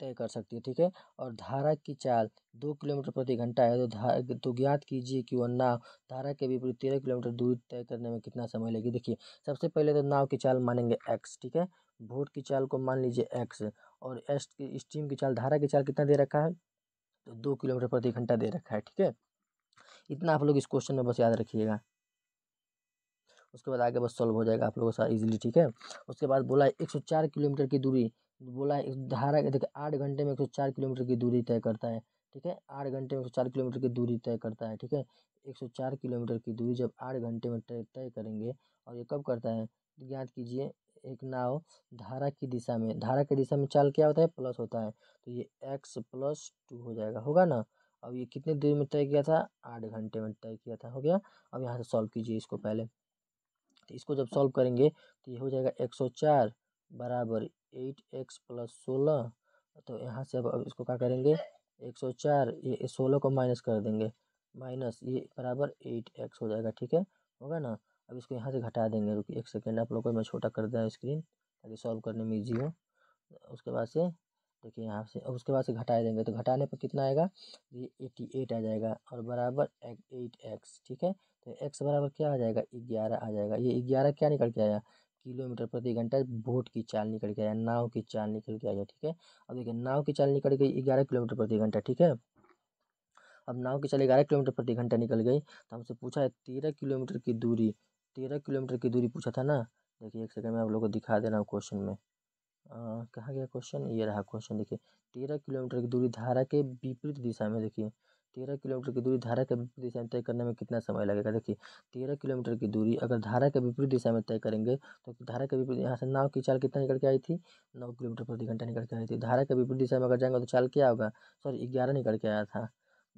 तय कर सकती है ठीक है और धारा की चाल दो किलोमीटर प्रति घंटा है तो धा तो ज्ञात कीजिए कि वह नाव धारा के विपरीत तेरह किलोमीटर दूरी तय करने में कितना समय लगेगी देखिए सबसे पहले तो नाव की चाल मानेंगे एक्स ठीक है भोट की चाल को मान लीजिए एक्स और एस की स्टीम की चाल धारा की चाल कितना दे रखा है तो दो किलोमीटर प्रति घंटा दे रखा है ठीक है इतना आप लोग इस क्वेश्चन में बस याद रखिएगा उसके बाद आगे बस सॉल्व हो जाएगा आप लोगों का इजीली ठीक है उसके बाद बोला है 104 किलोमीटर की दूरी बोला है धारा देखिए आठ घंटे में एक सौ चार किलोमीटर की दूरी तय करता है ठीक है आठ घंटे में एक सौ चार किलोमीटर की दूरी तय करता है ठीक है एक सौ चार किलोमीटर की दूरी जब आठ घंटे में तय तय करेंगे और ये कब करता है ज्ञात कीजिए एक नाव धारा की दिशा में धारा की दिशा में चाल क्या होता है प्लस होता है तो ये एक्स प्लस टू हो जाएगा होगा ना अब ये कितने दूरी में तय किया था आठ घंटे में तय किया था हो गया अब यहाँ से सॉल्व कीजिए इसको पहले तो इसको जब सॉल्व करेंगे तो ये हो जाएगा एक सौ चार बराबर एट एक्स प्लस सोलह तो यहाँ से अब इसको क्या करेंगे एक सौ चार ये सोलह को माइनस कर देंगे माइनस ये बराबर एट एक्स हो जाएगा ठीक है होगा ना अब इसको यहाँ से घटा देंगे रुकिए एक सेकेंड आप लोग को मैं छोटा कर दिया स्क्रीन ताकि सॉल्व करने में ईजी हो उसके बाद से देखिए यहाँ से अब उसके बाद से घटा देंगे तो घटाने पर कितना आएगा ये एटी एट आ जाएगा और बराबर एट एक्स ठीक है तो एक्स बराबर क्या आ जाएगा ग्यारह आ जाएगा ये ग्यारह क्या निकल के आया किलोमीटर प्रति घंटा बोट की चाल निकल के आया नाव की चाल निकल के आया ठीक है अब देखिए नाव की चाल निकल गई ग्यारह किलोमीटर प्रति घंटा ठीक है अब नाव की चाल ग्यारह किलोमीटर प्रति घंटा निकल गई तो हमसे पूछा है तेरह किलोमीटर की दूरी तेरह किलोमीटर की दूरी पूछा था ना देखिए एक सेकंड में आप लोग को दिखा दे रहा हूँ क्वेश्चन में कहाँ गया क्वेश्चन ये रहा क्वेश्चन देखिए तेरह किलोमीटर की दूरी धारा के विपरीत दिशा में देखिए तेरह किलोमीटर की दूरी धारा के विपरीत दिशा में तय करने में कितना समय लगेगा देखिए तेरह किलोमीटर की दूरी अगर धारा के विपरीत दिशा में तय करेंगे तो धारा के विपरीत यहाँ से नाव की चाल कितना निकल के आई थी नौ किलोमीटर प्रति घंटा निकल के आई थी धारा के विपरीत दिशा में अगर जाएंगे तो चाल क्या होगा सॉरी ग्यारह निकल के आया था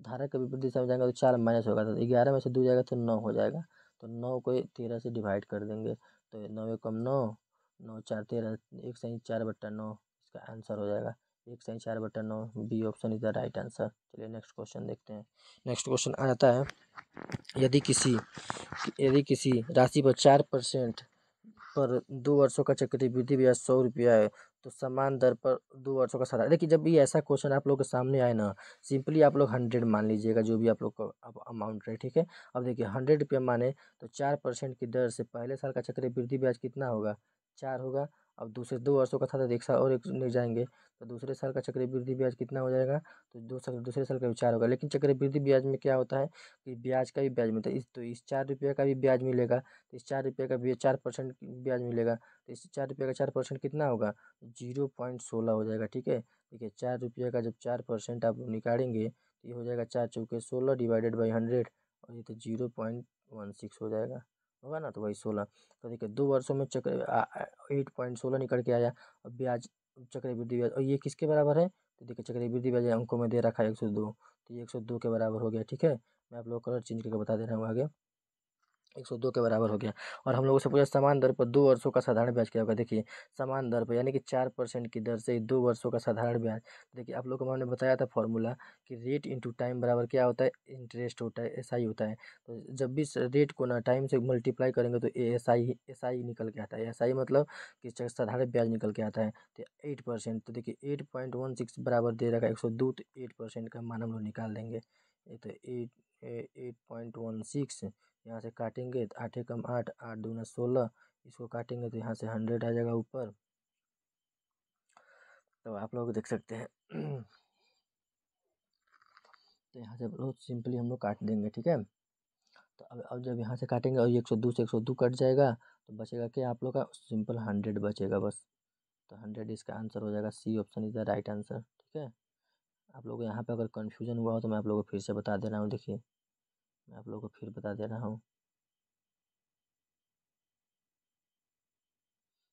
धारा के विपरीत दिशा में जाएंगे तो चार माइनस होगा तो ग्यारह में से दो जाएगा तो नौ हो जाएगा तो नौ को तेरह से डिवाइड कर देंगे तो नौ एक कम नौ नौ चार तेरह एक सही चार बट्टा नौ इसका आंसर हो जाएगा एक सही चार बटन नौ B option is the right answer चलिए नेक्स्ट क्वेश्चन देखते हैं नेक्स्ट क्वेश्चन आ जाता है यदि किसी यदि किसी राशि पर चार परसेंट पर दो वर्षों का चक्रवृद्धि ब्याज सौ रुपया है तो समान दर पर दो वर्षों का साधारण देखिए जब भी ऐसा क्वेश्चन आप लोग के सामने आए ना सिंपली आप लोग हंड्रेड मान लीजिएगा जो भी आप लोग का अमाउंट रहे ठीक है अब देखिए हंड्रेड रुपया माने तो चार परसेंट की दर से पहले साल का चक्रवृद्धि ब्याज कितना होगा चार होगा अब दूसरे दो वर्षों का था तो एक साल और एक ले जाएंगे तो दूसरे साल का चक्रवृद्धि ब्याज कितना हो जाएगा तो दो साल दूसरे साल का विचार होगा लेकिन चक्रवृद्धि ब्याज में क्या होता है कि ब्याज का भी ब्याज मिलता है इस तो इस चार रुपये का भी ब्याज मिलेगा तो इस चार रुपये का भी चार परसेंट ब्याज मिलेगा तो इस चार रुपये का चार परसेंट कितना होगा जीरो पॉइंट सोलह हो जाएगा ठीक है ठीक है चार रुपये का जब चार परसेंट आप निकालेंगे तो ये हो जाएगा चार चौके सोलह डिवाइडेड बाई हंड्रेड और ये तो जीरो पॉइंट वन सिक्स हो जाएगा होगा ना तो वही सोलह तो देखिए दो वर्षों में चक्र एट पॉइंट सोलह निकल के आया और ब्याज चक्रवृद्धि ब्याज और ये किसके बराबर है तो देखिए चक्रवृद्धि ब्याज अंकों में दे रखा है एक सौ दो तो ये एक सौ दो के बराबर हो गया ठीक है मैं आप लोग कलर चेंज करके बता दे रहा हूँ आगे एक सौ दो के बराबर हो गया और हम लोगों से पूछा समान दर पर दो वर्षों का साधारण ब्याज क्या होगा देखिए समान दर पर यानी कि चार परसेंट की दर से दो वर्षों का साधारण ब्याज देखिए आप लोग को हमने बताया था फॉर्मूला कि रेट इंटू टाइम बराबर क्या होता है इंटरेस्ट होता है एस आई होता है तो जब भी रेट को ना टाइम से मल्टीप्लाई करेंगे तो एस आई एस आई निकल के आता है एस आई मतलब कि साधारण ब्याज निकल के आता है तो एट परसेंट तो देखिए एट पॉइंट वन सिक्स बराबर दे रखा है एक सौ दो तो एट परसेंट का मान हम लोग निकाल देंगे तो eight eight point one six यहाँ से काटेंगे तो आठ एकम आठ आठ दूना सोलह इसको काटेंगे तो यहाँ से हंड्रेड आ जाएगा ऊपर तो आप लोग देख सकते हैं तो यहाँ से बहुत सिंपली हम लोग काट देंगे ठीक है तो अब अब जब यहाँ से काटेंगे और एक सौ दो से एक सौ दो कट जाएगा तो बचेगा क्या आप लोग का सिंपल हंड्रेड बचेगा बस तो हंड्रेड इसका आंसर हो जाएगा C option is the right answer ठीक है आप लोग यहाँ पे अगर कन्फ्यूजन हुआ हो तो मैं आप लोगों को फिर से बता दे रहा हूँ देखिए मैं आप लोगों को फिर बता दे रहा हूँ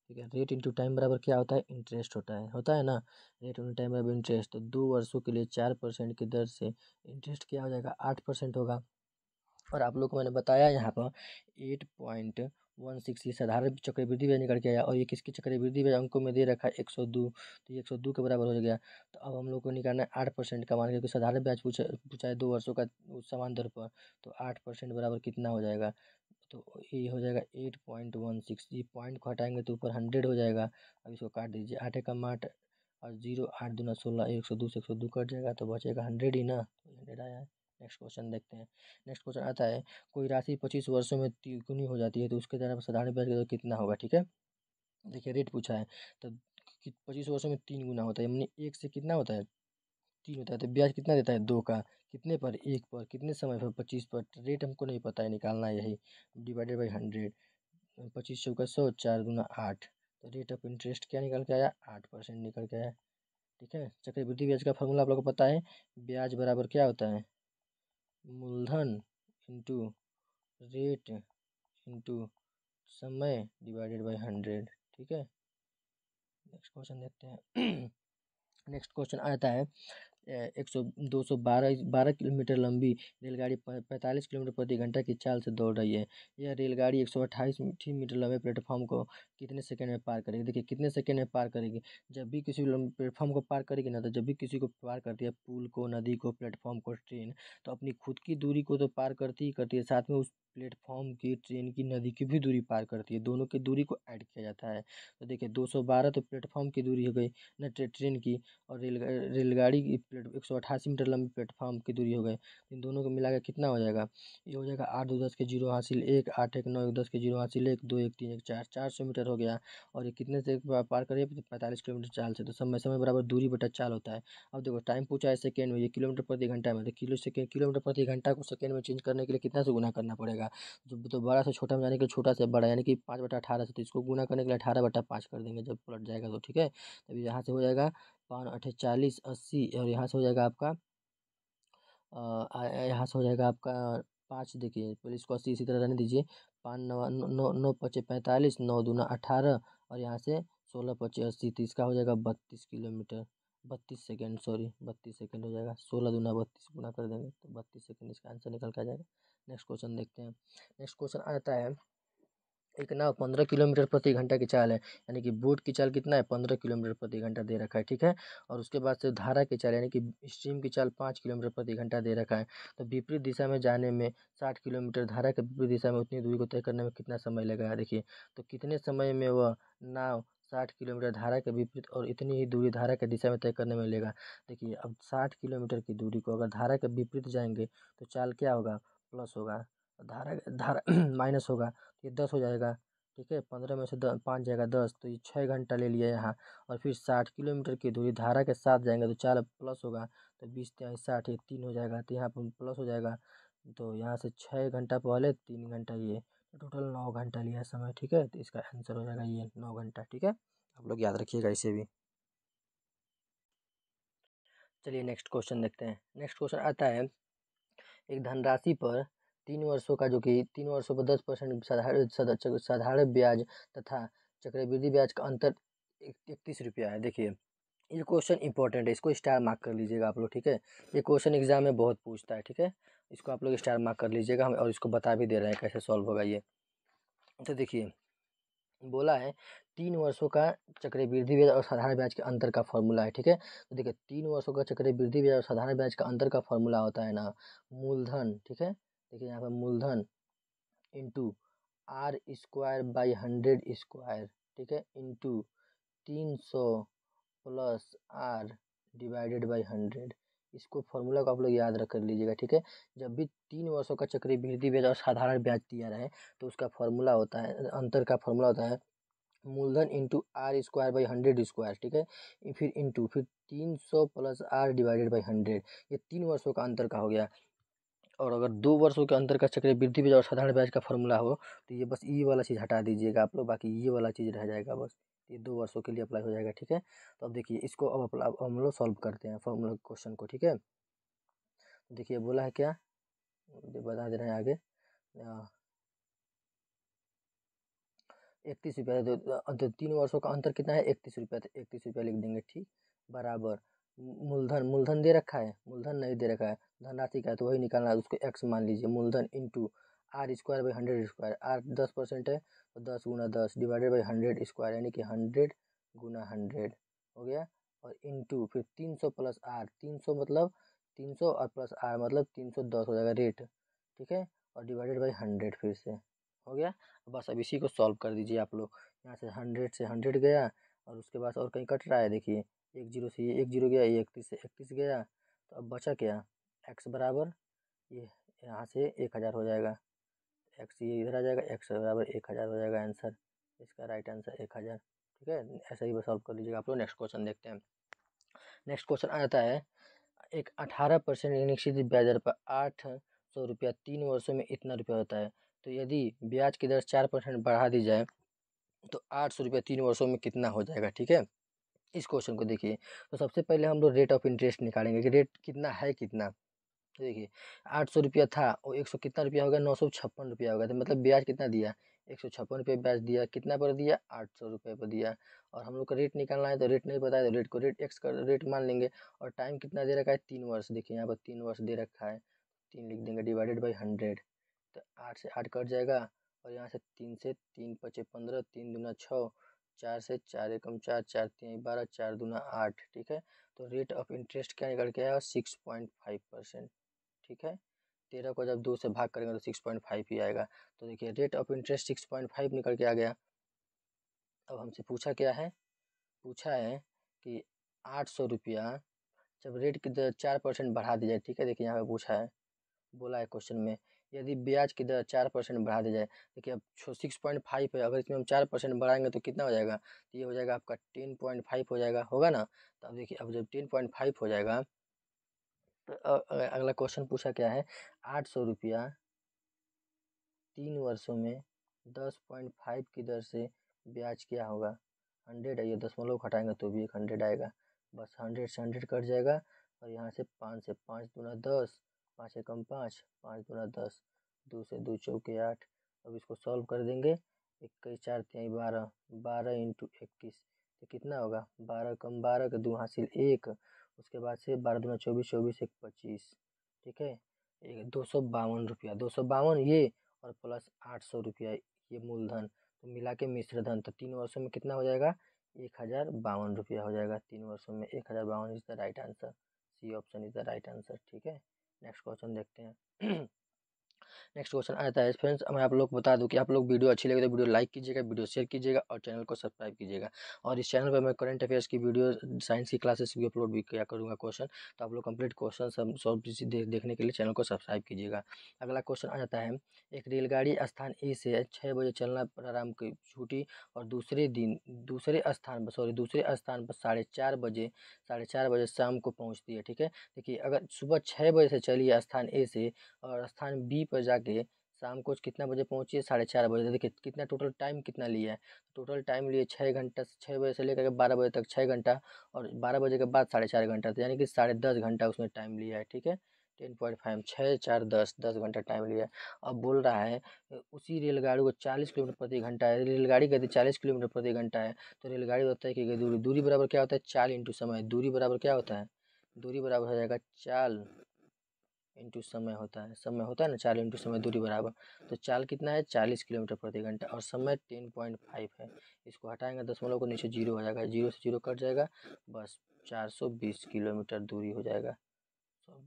ठीक है रेट इंटू टाइम बराबर क्या होता है इंटरेस्ट होता है होता है ना रेट इंटू टाइम बराबर इंटरेस्ट तो दो वर्षों के लिए चार परसेंट की दर से इंटरेस्ट क्या हो जाएगा आठ परसेंट होगा और आप लोग को मैंने बताया यहाँ पर एट पॉइंट वन सिक्स ये साधारण चक्रवृद्धि ब्याज निकल के आया और ये किसकी चक्रवृद्धि ब्याज अंकों में दे रखा है एक सौ दो तो एक सौ दो के बराबर हो गया तो अब हम लोग को निकालना है आठ परसेंट का मान क्योंकि साधारण ब्याज पूछा पूछा है दो वर्षों का समान दर पर तो आठ परसेंट बराबर कितना हो जाएगा तो ये हो जाएगा एट पॉइंट वन सिक्स ये पॉइंट को हटाएंगे तो ऊपर हंड्रेड हो जाएगा अब इसको काट दीजिए आठ एकम आठ और जीरो आठ दो ना सोलह एक सौ दो से एक सौ दो कट जाएगा तो बचेगा हंड्रेड ही ना तो हंड्रेड आया है नेक्स्ट क्वेश्चन देखते हैं नेक्स्ट क्वेश्चन आता है कोई राशि पच्चीस वर्षों में तिगुनी हो जाती है तो उसके द्वारा साधारण ब्याज का कितना होगा ठीक है देखिए रेट पूछा है तो पच्चीस वर्षों में तीन गुना होता है यानी एक से कितना होता है तीन होता है तो ब्याज कितना देता है दो का कितने पर एक पर कितने समय पर पच्चीस पर रेट तो हमको नहीं पता है निकालना यही डिवाइडेड बाई हंड्रेड पच्चीस सौ का सौ चार गुना आठ तो रेट ऑफ इंटरेस्ट क्या निकल के आया आठ परसेंट निकल के आया ठीक है चक्रवृद्धि ब्याज का फॉर्मूला आप लोग को पता है ब्याज बराबर क्या होता है मूलधन इंटू रेट इंटू समय डिवाइडेड बाय हंड्रेड ठीक है नेक्स्ट क्वेश्चन देखते हैं नेक्स्ट क्वेश्चन आता है एक सौ दो सौ बारह बारह किलोमीटर लंबी रेलगाड़ी पैंतालीस किलोमीटर प्रति घंटा की चाल से दौड़ रही है यह रेलगाड़ी एक सौ अट्ठाईस मीटर लंबे प्लेटफॉर्म को कितने सेकंड में पार करेगी देखिए कितने सेकंड में पार करेगी जब भी किसी प्लेटफॉर्म को पार करेगी ना तो जब भी किसी को पार करती है पुल को नदी को प्लेटफॉर्म को ट्रेन तो अपनी खुद की दूरी को तो पार करती ही करती है साथ में उस प्लेटफॉर्म की ट्रेन की नदी की भी दूरी पार करती है दोनों की दूरी को ऐड किया जाता है तो देखिए दो सौ बारह तो प्लेटफॉर्म की दूरी हो गई न ट्रेन की और रेल रेलगाड़ी की प्लेट एक सौ अट्ठासी मीटर लंबी प्लेटफॉर्म की दूरी हो गई इन दोनों को मिलाकर कितना हो जाएगा ये हो जाएगा आठ दो दस के जीरो हासिल एक आठ एक नौ एक दस के जीरो हासिल एक दो एक तीन एक चार चार सौ मीटर हो गया और ये कितने से पार करिए तो पैंतालीस किलोमीटर चाल से तो समय समय बराबर दूरी बटा चाल होता है अब देखो टाइम पूछा है सेकेंड में ये किलोमीटर प्रति घंटा में तो किलो सेकेंड किलोमीटर प्रति घंटा को सेकेंड में चेंज करने के लिए कितना से गुना करना पड़ेगा जाएगा तो बड़ा से छोटा में जाने के लिए छोटा से बड़ा यानी कि पाँच बटा अठारह से तो इसको गुना करने के लिए अठारह बटा पाँच कर देंगे जब पलट जाएगा तो ठीक है तभी यहाँ से हो जाएगा पाँच अठे चालीस अस्सी और यहाँ से हो जाएगा आपका यहाँ से हो जाएगा आपका पाँच देखिए पहले इसको अस्सी इसी तरह रहने दीजिए पाँच नौ नौ नौ पचे पैंतालीस नौ दूना अठारह और यहाँ से सोलह पच्चीस अस्सी तीस तो का हो जाएगा बत्तीस किलोमीटर बत्तीस सेकेंड सॉरी बत्तीस सेकेंड हो जाएगा सोलह दूना बत्तीस गुना कर देंगे तो बत्तीस सेकेंड इसका आंसर निकल के आ जाएगा नेक्स्ट क्वेश्चन देखते हैं नेक्स्ट क्वेश्चन आता है एक नाव पंद्रह किलोमीटर प्रति घंटा की चाल है यानी कि बोट की चाल कितना है पंद्रह किलोमीटर प्रति घंटा दे रखा है ठीक है और उसके बाद से धारा की चाल यानी कि स्ट्रीम की चाल पाँच किलोमीटर प्रति घंटा दे रखा है तो विपरीत दिशा में जाने में साठ किलोमीटर धारा के विपरीत दिशा में उतनी दूरी को तय करने में कितना समय लगेगा देखिए तो कितने समय में वह नाव साठ किलोमीटर धारा के विपरीत और इतनी ही दूरी धारा के दिशा में तय करने में लेगा देखिए अब साठ किलोमीटर की दूरी को अगर धारा के विपरीत जाएंगे तो चाल क्या होगा प्लस होगा धारा धारा माइनस होगा तो ये दस हो जाएगा ठीक है पंद्रह में से द पाँच जाएगा दस तो ये छः घंटा ले लिया यहाँ और फिर साठ किलोमीटर की दूरी धारा के साथ जाएंगे तो चार प्लस होगा तो बीस तेईस साठ ये तीन हो जाएगा तो यहाँ पर प्लस हो जाएगा तो यहाँ से छः घंटा पहले तीन घंटा ये टोटल नौ घंटा लिया समय ठीक है तो इसका आंसर हो जाएगा ये नौ घंटा ठीक है आप लोग याद रखिएगा इसे भी चलिए नेक्स्ट क्वेश्चन देखते हैं नेक्स्ट क्वेश्चन आता है एक धनराशि पर तीन वर्षों का जो कि तीन वर्षों पर दस परसेंट साधारण साधारण ब्याज तथा चक्रवृद्धि ब्याज का अंतर इकतीस रुपया है देखिए ये क्वेश्चन इंपॉर्टेंट है इसको स्टार मार्क कर लीजिएगा आप लोग ठीक है ये क्वेश्चन एग्जाम में बहुत पूछता है ठीक है इसको आप लोग स्टार मार्क कर लीजिएगा हम और इसको बता भी दे रहे हैं कैसे सॉल्व होगा ये तो देखिए बोला है तीन वर्षों का चक्रवृद्धि ब्याज और साधारण ब्याज के अंतर का फॉर्मूला है ठीक है तो देखिए तीन वर्षों का चक्रवृद्धि ब्याज और साधारण ब्याज का अंतर का फॉर्मूला होता है ना मूलधन ठीक है देखिए यहाँ पर मूलधन into R square by hundred square ठीक है इंटू तीन सौ plus R divided by hundred इसको फॉर्मूला को आप लोग याद रख कर लीजिएगा ठीक है जब भी तीन वर्षों का चक्रवृद्धि ब्याज और साधारण ब्याज दिया रहे तो उसका फॉर्मूला होता है अंतर का फॉर्मूला होता है मूलधन into R square by hundred square ठीक है फिर इंटू फिर तीन सौ plus R divided by hundred ये तीन वर्षों का अंतर का हो गया और अगर दो वर्षों के अंतर का चक्रीय वृद्धि ब्याज और साधारण ब्याज का फॉर्मूला हो तो ये बस ये वाला चीज़ हटा दीजिएगा आप लोग बाकी ये वाला चीज़ रह जाएगा बस ये दो वर्षों के लिए अप्लाई हो जाएगा ठीक है तो अब देखिए इसको अब हम लोग सॉल्व करते हैं फॉर्मूला क्वेश्चन को ठीक है देखिए बोला है क्या बता दे रहे हैं आगे इकतीस रुपया तो, तो तीन वर्षों का अंतर कितना है इकतीस रुपया तो इकतीस रुपया लिख देंगे ठीक बराबर मूलधन मूलधन दे रखा है मूलधन नहीं दे रखा है धनराशि का है तो वही निकालना है उसको एक्स मान लीजिए मूलधन into R square by hundred square R दस परसेंट है तो दस गुना दस डिवाइडेड बाई हंड्रेड स्क्वायर यानी कि हंड्रेड गुना हंड्रेड हो गया और इंटू फिर तीन सौ प्लस आर तीन सौ मतलब तीन सौ और प्लस आर मतलब तीन सौ दस हो जाएगा रेट ठीक है और डिवाइडेड बाई हंड्रेड फिर से हो गया बस अब इसी को सॉल्व कर दीजिए आप लोग यहाँ से हंड्रेड से हंड्रेड गया और उसके बाद और कहीं कट रहा है देखिए एक जीरो से ये एक जीरो गया ये इकतीस से इकतीस गया तो अब बचा क्या एक्स बराबर ये यहाँ से एक हज़ार हो जाएगा एक्स ये इधर आ जाएगा एक्स बराबर एक हज़ार हो जाएगा आंसर इसका राइट आंसर एक हज़ार ठीक है ऐसा ही बस सॉल्व कर लीजिएगा आप लोग नेक्स्ट क्वेश्चन देखते हैं नेक्स्ट क्वेश्चन आता है एक अठारह परसेंट निश्चित ब्याज दर पर आठ सौ रुपया तीन वर्षों में इतना रुपया होता है तो यदि ब्याज की दर चार परसेंट बढ़ा दी जाए तो आठ सौ रुपया तीन वर्षों में कितना हो जाएगा ठीक है इस क्वेश्चन को देखिए तो सबसे पहले हम लोग रेट ऑफ इंटरेस्ट निकालेंगे कि रेट कितना है कितना तो देखिए आठ सौ रुपया था और एक सौ कितना रुपया होगा नौ सौ छप्पन रुपया होगा तो मतलब ब्याज कितना दिया एक सौ छप्पन रुपये ब्याज दिया कितना पर दिया आठ सौ रुपये पर दिया और हम लोग का रेट निकालना है तो रेट नहीं पता है तो रेट को रेट एक्स का रेट मान लेंगे और टाइम कितना दे रखा है तीन वर्ष देखिए यहाँ पर तीन वर्ष दे रखा है तीन लिख देंगे डिवाइडेड बाई हंड्रेड तो आठ से आठ कट जाएगा और यहाँ से तीन से तीन पचे पंद्रह तीन दूना छः चार से चार एकम चार चार तीन बारह चार दूना आठ ठीक है तो रेट ऑफ इंटरेस्ट क्या निकल के आएगा सिक्स पॉइंट फाइव परसेंट ठीक है तेरह को जब दो से भाग करेंगे तो सिक्स पॉइंट फाइव ही आएगा तो देखिए rate of interest six point five निकल के आ गया अब हमसे पूछा क्या है पूछा है कि आठ सौ रुपया जब रेट की चार परसेंट बढ़ा दी जाए ठीक है देखिए यहाँ पे पूछा है बोला है क्वेश्चन में यदि ब्याज की दर चार परसेंट बढ़ा दी जाए देखिए अब छो सिक्स पॉइंट फाइव है अगर इसमें हम चार परसेंट बढ़ाएंगे तो कितना हो जाएगा तो ये हो जाएगा आपका टेन पॉइंट फाइव हो जाएगा होगा ना तो अब देखिए अब जब टेन पॉइंट फाइव हो जाएगा तो अगला क्वेश्चन पूछा क्या है आठ सौ रुपया तीन वर्षों में दस पॉइंट फाइव की दर से ब्याज क्या होगा हंड्रेड आइए दसमलव घटाएंगे तो भी एक हंड्रेड आएगा बस हंड्रेड से हंड्रेड कट जाएगा और यहाँ से पाँच से पाँच दूना दस पाँच एकम पाँच पाँच दूना दस दो से दो चौके आठ अब इसको सॉल्व कर देंगे इक्कीस चार तिहाई बारह बारह इंटू इक्कीस तो कितना होगा बारह कम बारह का दो हासिल एक उसके बाद से बारह दूना चौबीस चौबीस एक पच्चीस ठीक है एक दो सौ बावन रुपया दो सौ बावन ये और प्लस आठ सौ रुपया ये मूलधन तो मिला के मिश्र धन तो तीन वर्षों में कितना हो जाएगा एक हज़ार बावन रुपया हो जाएगा तीन वर्षों में एक हज़ार बावन is the right answer C option is the right answer ठीक है नेक्स्ट क्वेश्चन देखते हैं नेक्स्ट क्वेश्चन आ जाता है फ्रेंड्स मैं आप लोग बता दूँ कि आप लोग वीडियो अच्छी लगे तो वीडियो लाइक कीजिएगा वीडियो शेयर कीजिएगा और चैनल को सब्सक्राइब कीजिएगा और इस चैनल पर मैं करंट अफेयर्स की वीडियो साइंस की क्लासेस भी अपलोड भी किया करूँगा क्वेश्चन तो आप लोग कंप्लीट क्वेश्चन सब सॉल्व देखने के लिए चैनल को सब्सक्राइब कीजिएगा अगला क्वेश्चन आ जाता है एक रेलगाड़ी स्थान ए से छः बजे चलना प्रारंभ की छूटी और दूसरे दिन दूसरे स्थान पर सॉरी दूसरे स्थान पर साढ़े चार बजे साढ़े चार बजे शाम को पहुँचती है ठीक है देखिए अगर सुबह छः बजे से चलिए स्थान ए से और स्थान बी पर जा के शाम को कितना बजे पहुँचिए साढ़े चार बजे देखिए कितना टोटल टाइम कितना लिया है टोटल टाइम लिए छः घंटा से छः बजे से लेकर के बारह बजे तक छः घंटा और बारह बजे के बाद साढ़े चार घंटा तो यानी कि साढ़े दस घंटा उसने टाइम लिया है ठीक है टेन पॉइंट फाइव छः चार दस दस घंटा टाइम लिया है अब बोल रहा है उसी रेलगाड़ी को चालीस किलोमीटर प्रति घंटा है रेलगाड़ी कहती यदि चालीस किलोमीटर प्रति घंटा है तो रेलगाड़ी बताए कि दूरी दूरी बराबर क्या होता है चाल इंटू समय दूरी बराबर क्या होता है दूरी बराबर हो जाएगा चाल इंटू समय होता है समय होता है ना चाल इंटू समय दूरी बराबर तो चाल कितना है चालीस किलोमीटर प्रति घंटा और समय टेन पॉइंट फाइव है इसको हटाएंगे दसमलव को नीचे जीरो हो जाएगा जीरो से जीरो कट जाएगा बस चार सौ बीस किलोमीटर दूरी हो जाएगा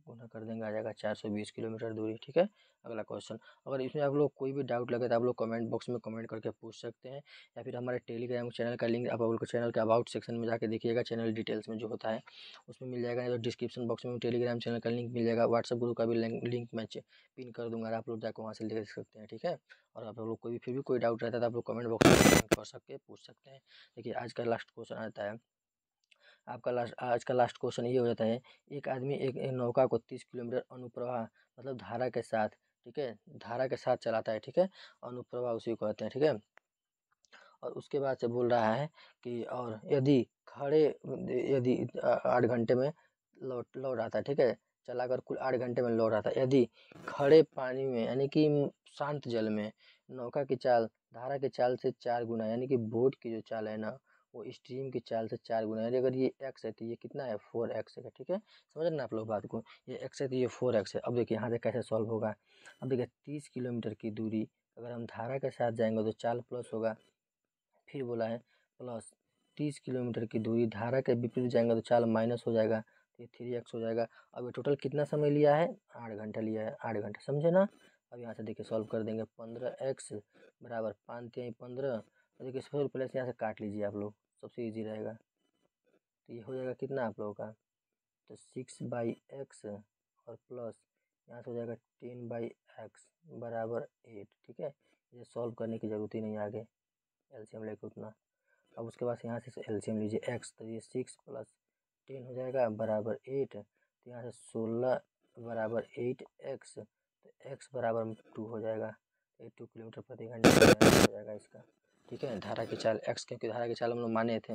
गुना तो कर देंगे आ जाएगा चार सौ बीस किलोमीटर दूरी ठीक है अगला क्वेश्चन अगर इसमें आप लोग कोई भी डाउट लगे तो आप लोग कमेंट बॉक्स में कमेंट करके पूछ सकते हैं या फिर हमारे टेलीग्राम चैनल का लिंक आप लोग चैनल के अबाउट सेक्शन में जाकर देखिएगा चैनल डिटेल्स में जो होता है उसमें मिल जाएगा तो डिस्क्रिप्शन बॉक्स में टेलीग्राम चैनल का लिंक मिल जाएगा व्हाट्सअप ग्रुप का भी लिंक मैं पिन कर दूँगा आप लोग जाकर वहाँ से देख सकते हैं ठीक है और आप लोग कोई भी फिर भी कोई डाउट रहता है तो आप लोग कमेंट बॉक्स में कर सकते पूछ सकते हैं देखिए आज का लास्ट क्वेश्चन आता है आपका लास्ट आज का लास्ट क्वेश्चन ये हो जाता है एक आदमी एक नौका को तीस किलोमीटर अनुप्रवाह मतलब धारा के साथ ठीक है धारा के साथ चलाता है ठीक है अनुप्रवाह उसी को कहते हैं ठीक है और उसके बाद से बोल रहा है कि और यदि खड़े यदि आठ घंटे में लौट लौट आता है ठीक है चलाकर कुल आठ घंटे में लौट आता है यदि खड़े पानी में यानी कि शांत जल में नौका की चाल धारा की चाल से चार गुना यानी कि बोट की जो चाल है ना वो स्ट्रीम के चाल से चार गुना है अगर ये एक्स है तो ये कितना है फोर एक्स है ठीक है समझ रहे ना आप लोग बात को ये एक्स है तो ये फोर एक्स है अब देखिए यहाँ से कैसे सॉल्व होगा अब देखिए तीस किलोमीटर की दूरी अगर हम धारा के साथ जाएंगे तो चाल प्लस होगा फिर बोला है प्लस तीस किलोमीटर की दूरी धारा के विपरीत जाएंगे तो चाल माइनस हो जाएगा तो ये थ्री एक्स हो जाएगा अब टोटल कितना समय लिया है आठ घंटा लिया है आठ घंटा समझे ना अब यहाँ से देखिए सॉल्व कर देंगे पंद्रह एक्स बराबर पाँच तीन पंद्रह देखिए इसको प्लस यहाँ से काट लीजिए आप लोग सबसे ईजी रहेगा तो ये हो जाएगा कितना आप लोगों का तो सिक्स बाई एक्स और प्लस यहाँ से हो जाएगा टेन बाई एक्स बराबर एट ठीक है ये सॉल्व करने की ज़रूरत ही नहीं आगे एलसीएम लेके उतना अब उसके बाद यहाँ से एलसीएम लीजिए एक्स तो ये सिक्स प्लस टेन हो जाएगा बराबर एट तो यहाँ से सोलह बराबर एट एक्स तो एक्स बराबर टू हो जाएगा एट टू किलोमीटर प्रति घंटे हो जाएगा इसका ठीक है धारा की चाल एक्स क्योंकि धारा की चाल हम लोग माने थे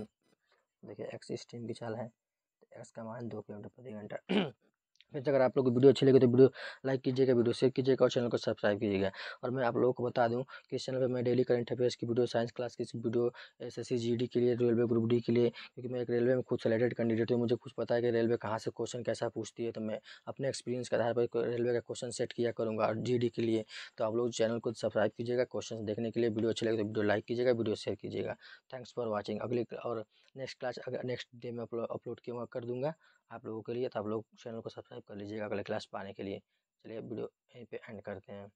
देखिए एक्स स्ट्रीम की चाल है तो एक्स का मान दो किलोमीटर प्रति घंटा फ्रेंड्स अगर आप लोग को वीडियो अच्छी लगे तो वीडियो लाइक कीजिएगा वीडियो शेयर कीजिएगा और चैनल को सब्सक्राइब कीजिएगा और मैं आप लोगों को बता दूं कि इस चैनल पर मैं डेली करंट अफेयर्स की वीडियो साइंस क्लास की वीडियो एस एस के लिए रेलवे ग्रुप डी के लिए क्योंकि मैं एक रेलवे में खुद सेलेक्टेड कैंडिडेट हूँ मुझे कुछ पता है कि रेलवे कहाँ से क्वेश्चन कैसा पूछती है तो मैं अपने एक्सपीरियंस के आधार पर रेलवे का क्वेश्चन सेट किया करूँगा और जी के लिए तो आप लोग चैनल को सब्सक्राइब कीजिएगा क्वेश्चन देखने के लिए वीडियो अच्छी लगे तो वीडियो लाइक कीजिएगा वीडियो शेयर कीजिएगा थैंक्स फॉर वॉचिंग अगले और नेक्स्ट क्लास अगर नेक्स्ट डे में अपलोड किया कर दूंगा आप लोगों के लिए तो आप लोग चैनल को सब्सक्राइब कर लीजिएगा अगले क्लास पाने के लिए चलिए वीडियो यहीं पे एंड करते हैं